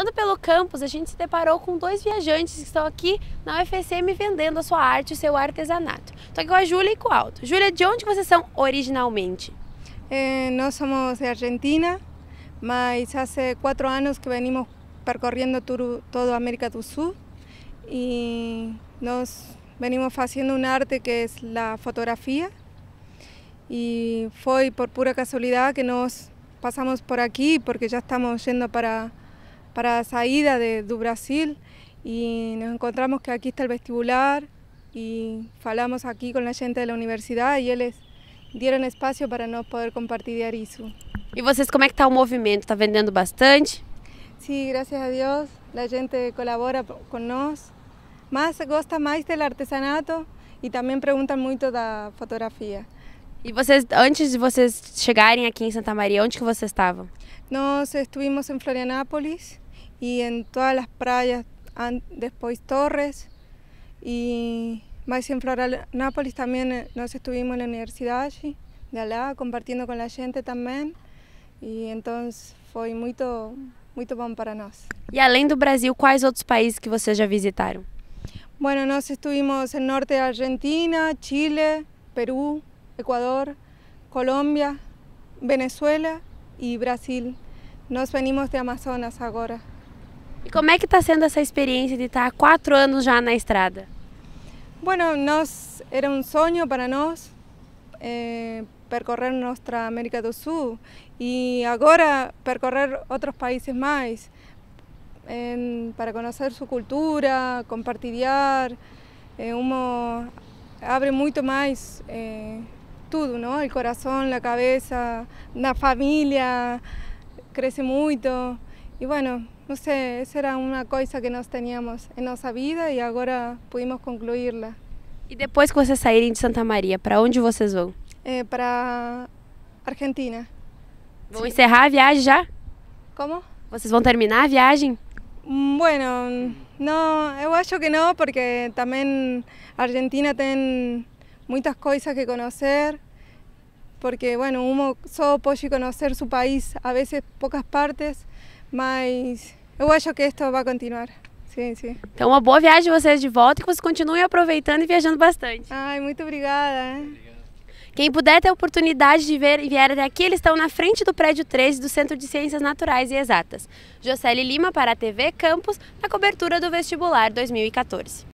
Andando pelo campus, a gente se deparou com dois viajantes que estão aqui na UFSM vendendo a sua arte e o seu artesanato. Estou aqui com a Júlia e com o Aldo. Júlia, de onde vocês são originalmente? É, nós somos da Argentina, mas há quatro anos que venimos percorrendo toda a América do Sul e nós venimos fazendo um arte que é a fotografia e foi por pura casualidade que nós passamos por aqui porque já estamos indo para para saída de, do Brasil e nos encontramos que aqui está o vestibular e falamos aqui com a gente da universidade e eles deram espaço para nós poder compartilhar isso. E vocês, como é que está o movimento? Está vendendo bastante? Sim, sí, graças a Deus, a gente colabora com nós, mas gosta mais do artesanato e também perguntam muito da fotografia. E vocês, antes de vocês chegarem aqui em Santa Maria, onde que vocês estavam? Nós estivemos em Florianápolis, y en todas las playas, después Torres y más en Florianópolis también eh, nos estuvimos en la universidad allí, de allá, compartiendo con la gente también y entonces foi muito muito bom para nós. E além do Brasil, quais outros países que vocês já visitaram? Bueno, nós estivemos no norte da Argentina, Chile, Peru, Equador, Colômbia, Venezuela e Brasil. Nós venimos de Amazonas agora. E como é que está sendo essa experiência de estar há quatro anos já na estrada? Bueno, era um sonho para nós eh, percorrer nossa América do Sul e agora percorrer outros países mais eh, para conhecer sua cultura, compartilhar, eh, uma abre muito mais eh, tudo, não? O coração, a cabeça, na família, cresce muito e bueno, não sei, essa era uma coisa que nós teníamos em nossa vida agora pudemos concluí-la. E depois que vocês saírem de Santa Maria, para onde vocês vão? É, para Argentina. Vão Sim. encerrar a viagem já? Como? Vocês vão terminar a viagem? Mm, bueno, não, eu acho que não, porque também a Argentina tem muitas coisas que conhecer. Porque, bueno, uno só pode conhecer seu país, a vezes poucas partes, mas eu acho que isso vai continuar. Sim, sim. Então, uma boa viagem vocês de volta e que vocês continuem aproveitando e viajando bastante. Ai, muito obrigada. Quem puder ter a oportunidade de ver e vier até aqui, eles estão na frente do prédio 13 do Centro de Ciências Naturais e Exatas. Jocely Lima para a TV Campos, na cobertura do vestibular 2014.